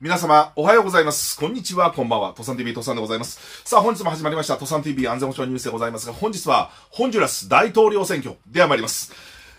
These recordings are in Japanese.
皆様、おはようございます。こんにちは、こんばんは。トサン TV、トサンでございます。さあ、本日も始まりました、トサン TV 安全保障ニュースでございますが、本日は、ホンジュラス大統領選挙では参ります。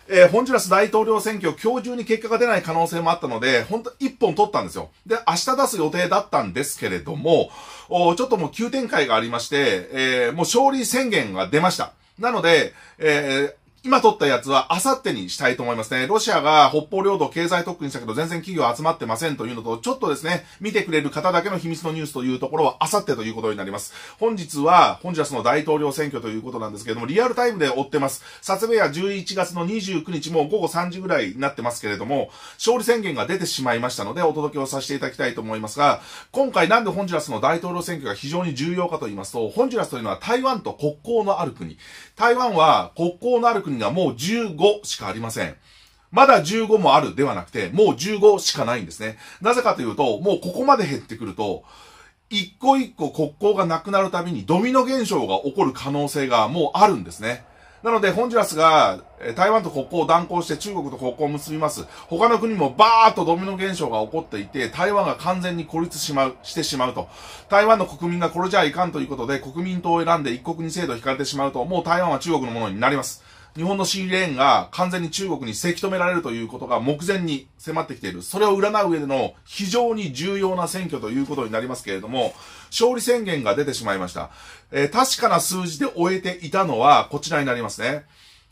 えー、ホンジュラス大統領選挙、今日中に結果が出ない可能性もあったので、本当一本取ったんですよ。で、明日出す予定だったんですけれども、おちょっともう急展開がありまして、えー、もう勝利宣言が出ました。なので、えー、今取ったやつは、あさってにしたいと思いますね。ロシアが北方領土経済特区にしたけど、全然企業集まってませんというのと、ちょっとですね、見てくれる方だけの秘密のニュースというところは、あさってということになります。本日は、本日はその大統領選挙ということなんですけれども、リアルタイムで追ってます。撮影は11月の29日、も午後3時ぐらいになってますけれども、勝利宣言が出てしまいましたので、お届けをさせていただきたいと思いますが、今回なんでホンジュラスの大統領選挙が非常に重要かと言いますと、ホンジュラスというのは台湾と国交のある国。台湾は国交のある国国がもう15しかありません。まだ15もあるではなくて、もう15しかないんですね。なぜかというと、もうここまで減ってくると、一個一個国交がなくなるたびにドミノ現象が起こる可能性がもうあるんですね。なので、ホンジュラスが台湾と国交を断交して中国と国交を結びます。他の国もバーッとドミノ現象が起こっていて、台湾が完全に孤立しまう、してしまうと。台湾の国民がこれじゃいかんということで、国民党を選んで一国二制度を引かれてしまうと、もう台湾は中国のものになります。日本の新レーンが完全に中国にせき止められるということが目前に迫ってきている。それを占う上での非常に重要な選挙ということになりますけれども、勝利宣言が出てしまいました。えー、確かな数字で終えていたのはこちらになりますね。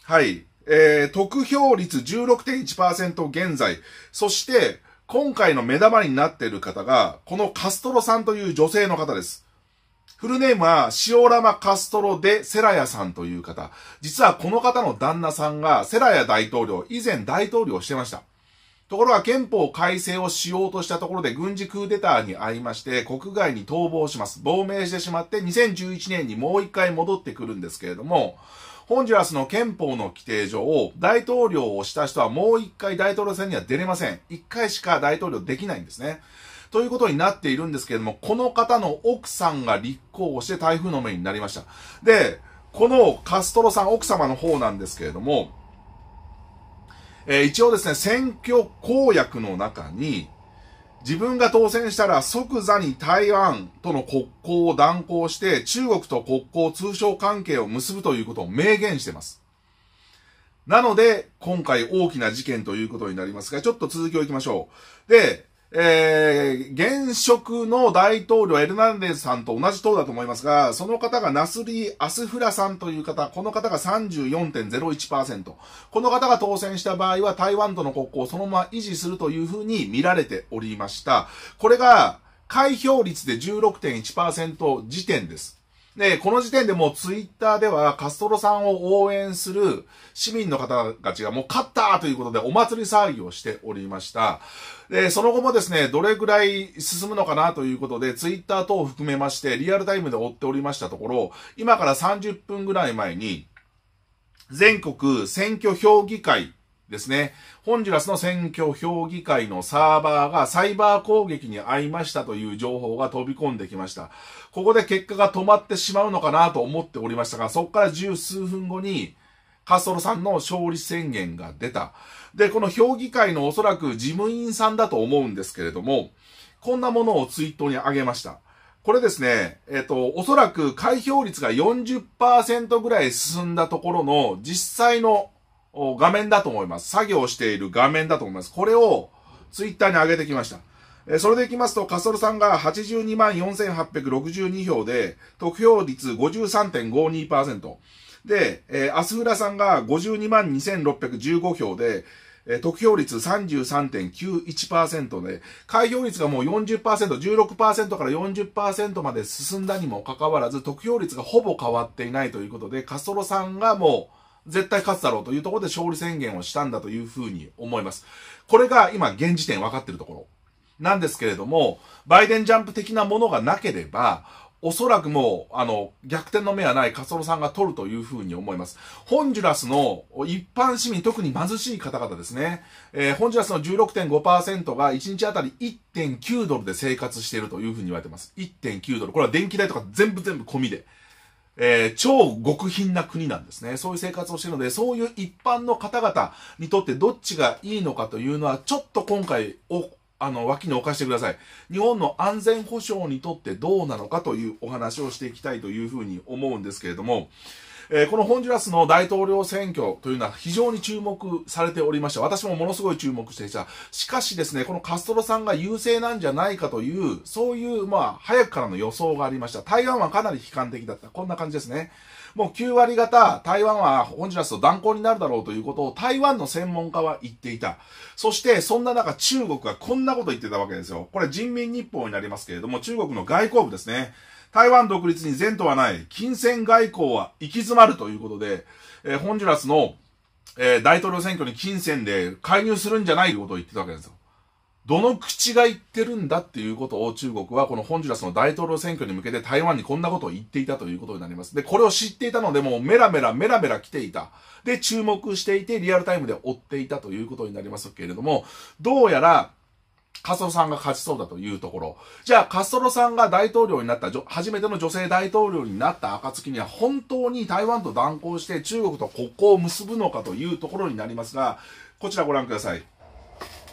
はい。えー、得票率16.1%現在。そして、今回の目玉になっている方が、このカストロさんという女性の方です。フルネームは、シオラマ・カストロ・デ・セラヤさんという方。実はこの方の旦那さんが、セラヤ大統領、以前大統領をしてました。ところが憲法改正をしようとしたところで軍事クーデターに遭いまして、国外に逃亡します。亡命してしまって、2011年にもう一回戻ってくるんですけれども、ホンジュラスの憲法の規定上、大統領をした人はもう一回大統領選には出れません。一回しか大統領できないんですね。ということになっているんですけれども、この方の奥さんが立候補して台風の目になりました。で、このカストロさん、奥様の方なんですけれども、えー、一応ですね、選挙公約の中に、自分が当選したら即座に台湾との国交を断交して中国と国交通商関係を結ぶということを明言してます。なので、今回大きな事件ということになりますが、ちょっと続きを行きましょう。で、えー、現職の大統領エルナンデスさんと同じ党だと思いますが、その方がナスリー・アスフラさんという方、この方が34.01%。この方が当選した場合は台湾との国交をそのまま維持するというふうに見られておりました。これが、開票率で16.1%時点です。で、この時点でもうツイッターではカストロさんを応援する市民の方たちがもう勝ったということでお祭り騒ぎをしておりました。で、その後もですね、どれぐらい進むのかなということで、ツイッター等を含めまして、リアルタイムで追っておりましたところ、今から30分ぐらい前に、全国選挙評議会ですね。ホンジュラスの選挙評議会のサーバーがサイバー攻撃に遭いましたという情報が飛び込んできました。ここで結果が止まってしまうのかなと思っておりましたが、そこから十数分後に、カストロさんの勝利宣言が出た。で、この評議会のおそらく事務員さんだと思うんですけれども、こんなものをツイートに上げました。これですね、えっ、と、おそらく開票率が40%ぐらい進んだところの実際の画面だと思います。作業している画面だと思います。これをツイッターに上げてきました。えそれでいきますと、カソルさんが82万4862票で、得票率53.52%。で、えー、アスフラさんが52万2615票で、え得票率33.91%で、開票率がもう40%、16%から40%まで進んだにもかかわらず、得票率がほぼ変わっていないということで、カストロさんがもう、絶対勝つだろうというところで勝利宣言をしたんだというふうに思います。これが今現時点分かってるところなんですけれども、バイデンジャンプ的なものがなければ、おそらくもう、あの、逆転の目はないカソロさんが取るというふうに思います。ホンジュラスの一般市民、特に貧しい方々ですね。えー、ホンジュラスの16.5%が1日あたり1.9ドルで生活しているというふうに言われてます。1.9ドル。これは電気代とか全部全部込みで。えー、超極貧な国なんですね。そういう生活をしているので、そういう一般の方々にとってどっちがいいのかというのは、ちょっと今回お、あの、脇に置かせてください。日本の安全保障にとってどうなのかというお話をしていきたいというふうに思うんですけれども、えー、このホンジュラスの大統領選挙というのは非常に注目されておりました。私もものすごい注目していた。しかしですね、このカストロさんが優勢なんじゃないかという、そういう、まあ、早くからの予想がありました。台湾はかなり悲観的だった。こんな感じですね。もう9割方、台湾はホンジュラスと断交になるだろうということを台湾の専門家は言っていた。そして、そんな中、中国がこんなこと言ってたわけですよ。これ人民日報になりますけれども、中国の外交部ですね。台湾独立に前途はない、金銭外交は行き詰まるということで、えー、ホンジュラスの、えー、大統領選挙に金銭で介入するんじゃないことを言ってたわけですよ。どの口が言ってるんだっていうことを中国はこのホンジュラスの大統領選挙に向けて台湾にこんなことを言っていたということになります。で、これを知っていたのでもうメラメラメラメラ来ていた。で、注目していてリアルタイムで追っていたということになりますけれども、どうやらカストロさんが勝ちそうだというところ。じゃあ、カストロさんが大統領になった、初めての女性大統領になった暁には、本当に台湾と断交して中国と国交を結ぶのかというところになりますが、こちらご覧ください。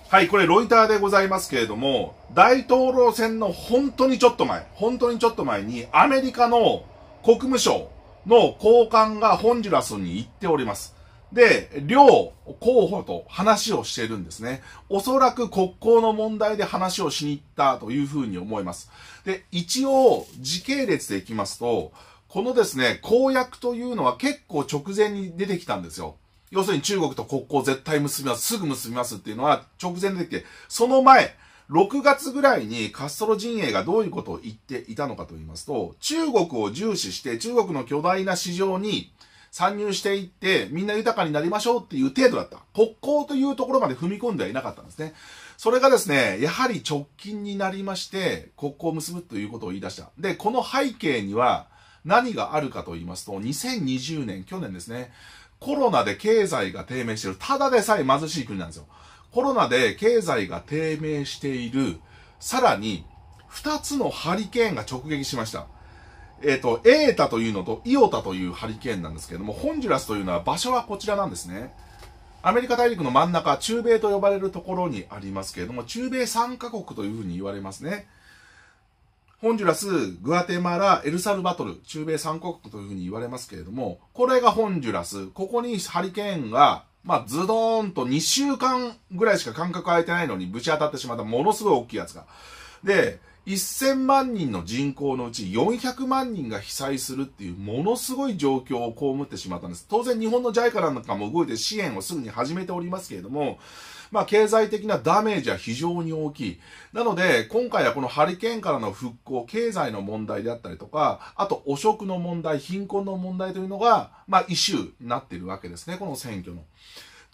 はい、これロイターでございますけれども、大統領選の本当にちょっと前、本当にちょっと前に、アメリカの国務省の高官がホンジュラスに行っております。で、両候補と話をしてるんですね。おそらく国交の問題で話をしに行ったというふうに思います。で、一応、時系列でいきますと、このですね、公約というのは結構直前に出てきたんですよ。要するに中国と国交絶対結びます、すぐ結びますっていうのは直前で出てきて、その前、6月ぐらいにカストロ陣営がどういうことを言っていたのかと言いますと、中国を重視して中国の巨大な市場に参入していって、みんな豊かになりましょうっていう程度だった。国交というところまで踏み込んではいなかったんですね。それがですね、やはり直近になりまして、国交を結ぶということを言い出した。で、この背景には何があるかと言いますと、2020年、去年ですね、コロナで経済が低迷している。ただでさえ貧しい国なんですよ。コロナで経済が低迷している。さらに、2つのハリケーンが直撃しました。えっ、ー、と、エータというのとイオタというハリケーンなんですけれども、ホンジュラスというのは場所はこちらなんですね。アメリカ大陸の真ん中、中米と呼ばれるところにありますけれども、中米3カ国というふうに言われますね。ホンジュラス、グアテマラ、エルサルバトル、中米3カ国というふうに言われますけれども、これがホンジュラス。ここにハリケーンが、まあ、ズドーンと2週間ぐらいしか間隔空いてないのにぶち当たってしまったものすごい大きいやつが。で、1000万人の人口のうち400万人が被災するっていうものすごい状況を被ってしまったんです。当然日本の JICA なんかも動いて支援をすぐに始めておりますけれども、まあ経済的なダメージは非常に大きい。なので今回はこのハリケーンからの復興、経済の問題であったりとか、あと汚職の問題、貧困の問題というのが、まあイシューになっているわけですね、この選挙の。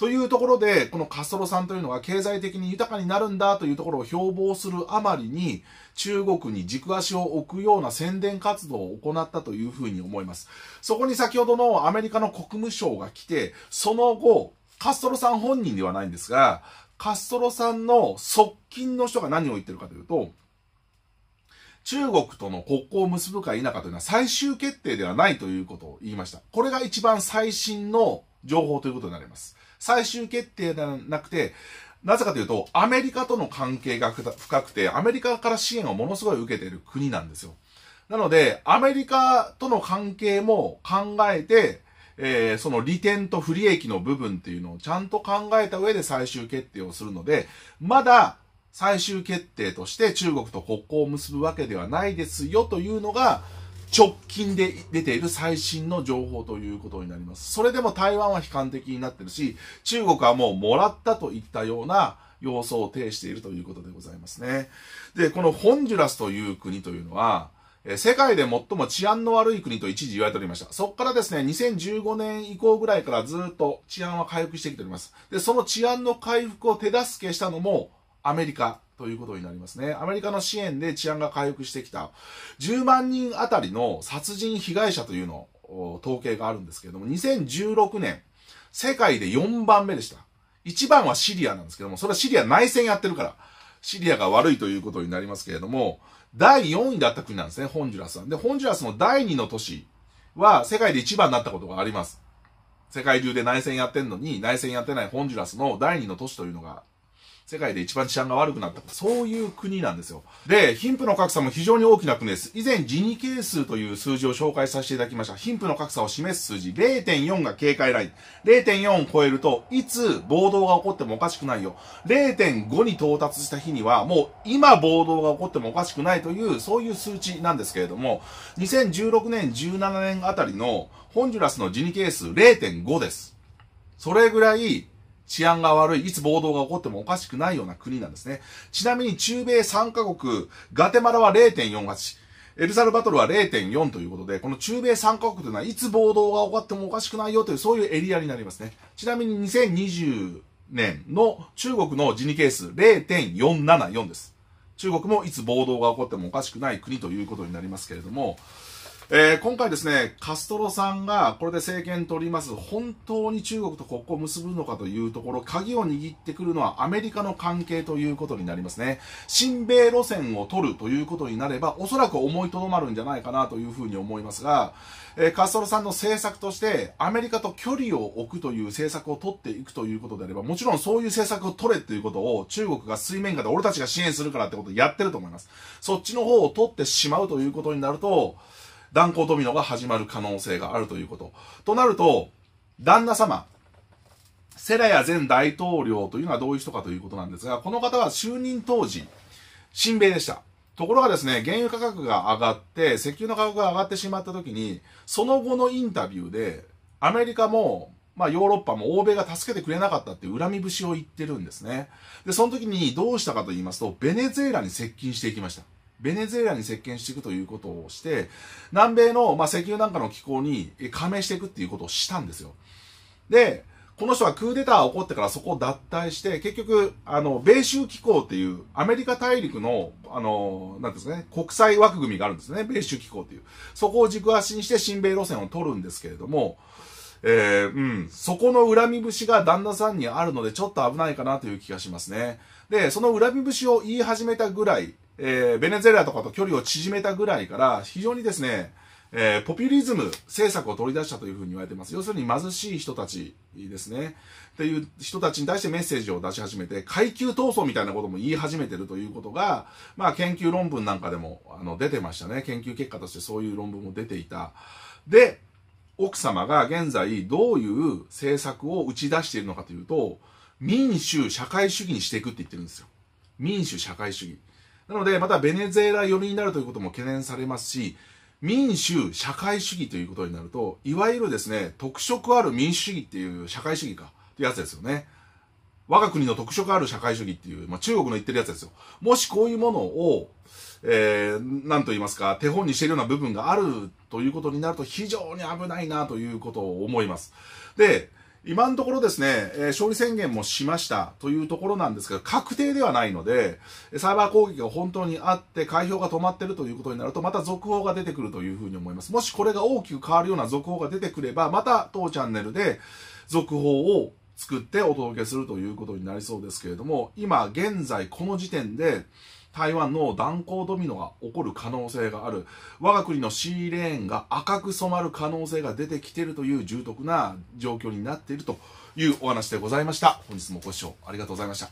というところで、このカストロさんというのは経済的に豊かになるんだというところを標榜するあまりに、中国に軸足を置くような宣伝活動を行ったというふうに思います。そこに先ほどのアメリカの国務省が来て、その後、カストロさん本人ではないんですが、カストロさんの側近の人が何を言ってるかというと、中国との国交を結ぶか否かというのは最終決定ではないということを言いました。これが一番最新の情報ということになります。最終決定ではなくて、なぜかというと、アメリカとの関係が深くて、アメリカから支援をものすごい受けている国なんですよ。なので、アメリカとの関係も考えて、えー、その利点と不利益の部分っていうのをちゃんと考えた上で最終決定をするので、まだ最終決定として中国と国交を結ぶわけではないですよというのが、直近で出ている最新の情報ということになります。それでも台湾は悲観的になってるし、中国はもうもらったといったような様相を呈しているということでございますね。で、このホンジュラスという国というのは、世界で最も治安の悪い国と一時言われておりました。そこからですね、2015年以降ぐらいからずっと治安は回復してきております。で、その治安の回復を手助けしたのも、アメリカということになりますね。アメリカの支援で治安が回復してきた10万人あたりの殺人被害者というのを統計があるんですけれども、2016年、世界で4番目でした。1番はシリアなんですけども、それはシリア内戦やってるから、シリアが悪いということになりますけれども、第4位だった国なんですね、ホンジュラスは。で、ホンジュラスの第2の都市は世界で1番になったことがあります。世界中で内戦やってんのに、内戦やってないホンジュラスの第2の都市というのが世界で一番治安が悪くなった。そういう国なんですよ。で、貧富の格差も非常に大きな国です。以前、ジニ係数という数字を紹介させていただきました。貧富の格差を示す数字、0.4が警戒ライン。0.4を超えると、いつ暴動が起こってもおかしくないよ。0.5に到達した日には、もう今暴動が起こってもおかしくないという、そういう数値なんですけれども、2016年、17年あたりの、ホンジュラスのジニ係数0.5です。それぐらい、治安が悪い、いつ暴動が起こってもおかしくないような国なんですね。ちなみに中米3カ国、ガテマラは0.48、エルサルバトルは0.4ということで、この中米3カ国というのは、いつ暴動が起こってもおかしくないよという、そういうエリアになりますね。ちなみに2020年の中国のジニケース0.474です。中国もいつ暴動が起こってもおかしくない国ということになりますけれども、えー、今回ですね、カストロさんがこれで政権取ります、本当に中国と国交を結ぶのかというところ、鍵を握ってくるのはアメリカの関係ということになりますね。親米路線を取るということになれば、おそらく思いとどまるんじゃないかなというふうに思いますが、えー、カストロさんの政策として、アメリカと距離を置くという政策を取っていくということであれば、もちろんそういう政策を取れということを中国が水面下で俺たちが支援するからってことをやってると思います。そっちの方を取ってしまうということになると、断交ドミのが始まる可能性があるということ。となると、旦那様、セラヤ前大統領というのはどういう人かということなんですが、この方は就任当時、親米でした。ところがですね、原油価格が上がって、石油の価格が上がってしまった時に、その後のインタビューで、アメリカも、まあ、ヨーロッパも欧米が助けてくれなかったって恨み節を言ってるんですね。で、その時にどうしたかと言いますと、ベネズエラに接近していきました。ベネズエラに接見していくということをして、南米の、まあ、石油なんかの機構に加盟していくっていうことをしたんですよ。で、この人はクーデターが起こってからそこを脱退して、結局、あの、米州機構っていう、アメリカ大陸の、あの、なんですね、国際枠組みがあるんですね、米州機構っていう。そこを軸足にして親米路線を取るんですけれども、えー、うん、そこの恨み節が旦那さんにあるので、ちょっと危ないかなという気がしますね。で、その恨み節を言い始めたぐらいえー、ベネズエラとかと距離を縮めたぐらいから、非常にですね、えー、ポピュリズム政策を取り出したというふうに言われています。要するに貧しい人たちですね。っていう人たちに対してメッセージを出し始めて、階級闘争みたいなことも言い始めてるということが、まあ研究論文なんかでもあの出てましたね。研究結果としてそういう論文も出ていた。で、奥様が現在どういう政策を打ち出しているのかというと、民主社会主義にしていくって言ってるんですよ。民主社会主義。なので、またベネズエラ寄りになるということも懸念されますし、民主、社会主義ということになると、いわゆるですね、特色ある民主主義っていう、社会主義か、ってやつですよね。我が国の特色ある社会主義っていう、まあ、中国の言ってるやつですよ。もしこういうものを、えー、なんと言いますか、手本にしているような部分があるということになると非常に危ないなということを思います。で、今のところですね、え勝利宣言もしましたというところなんですが、確定ではないので、サイバー攻撃が本当にあって、開票が止まってるということになると、また続報が出てくるというふうに思います。もしこれが大きく変わるような続報が出てくれば、また当チャンネルで続報を作ってお届けするということになりそうですけれども、今現在この時点で、台湾の断交ドミノが起こる可能性がある我が国の C レーンが赤く染まる可能性が出てきているという重篤な状況になっているというお話でございました本日もご視聴ありがとうございました